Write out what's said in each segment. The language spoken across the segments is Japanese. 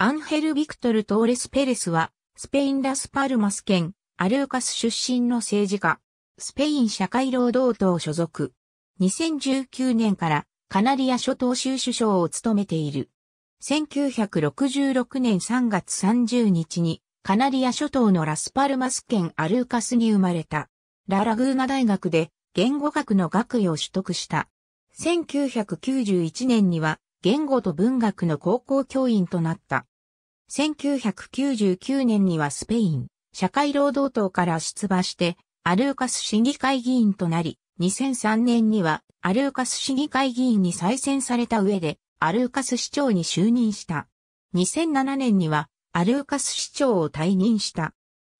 アンヘル・ビクトル・トーレス・ペレスは、スペイン・ラスパルマス県、アルーカス出身の政治家、スペイン社会労働党所属。2019年からカナリア諸島州首相を務めている。1966年3月30日に、カナリア諸島のラスパルマス県アルーカスに生まれた。ララグーナ大学で言語学の学位を取得した。1991年には言語と文学の高校教員となった。1999年にはスペイン、社会労働党から出馬して、アルーカス市議会議員となり、2003年にはアルーカス市議会議員に再選された上で、アルーカス市長に就任した。2007年には、アルーカス市長を退任した。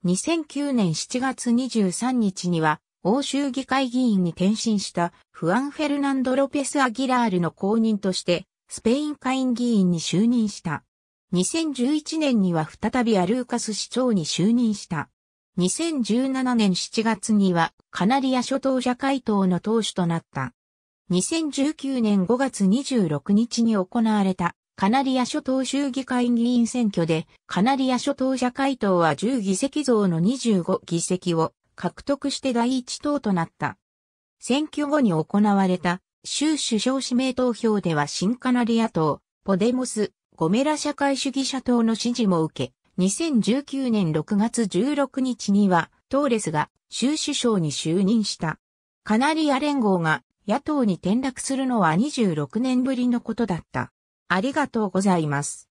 2009年7月23日には、欧州議会議員に転身したフアン・フェルナンド・ロペス・アギラールの後任として、スペイン下院議員に就任した。2011年には再びアルーカス市長に就任した。2017年7月にはカナリア諸島社会党の党首となった。2019年5月26日に行われたカナリア諸島衆議会議員選挙でカナリア諸島社会党は10議席増の25議席を獲得して第一党となった。選挙後に行われた州首相指名投票では新カナリア党、ポデモス、ゴメラ社会主義者党の支持も受け、2019年6月16日には、トーレスが州首相に就任した。カナリア連合が野党に転落するのは26年ぶりのことだった。ありがとうございます。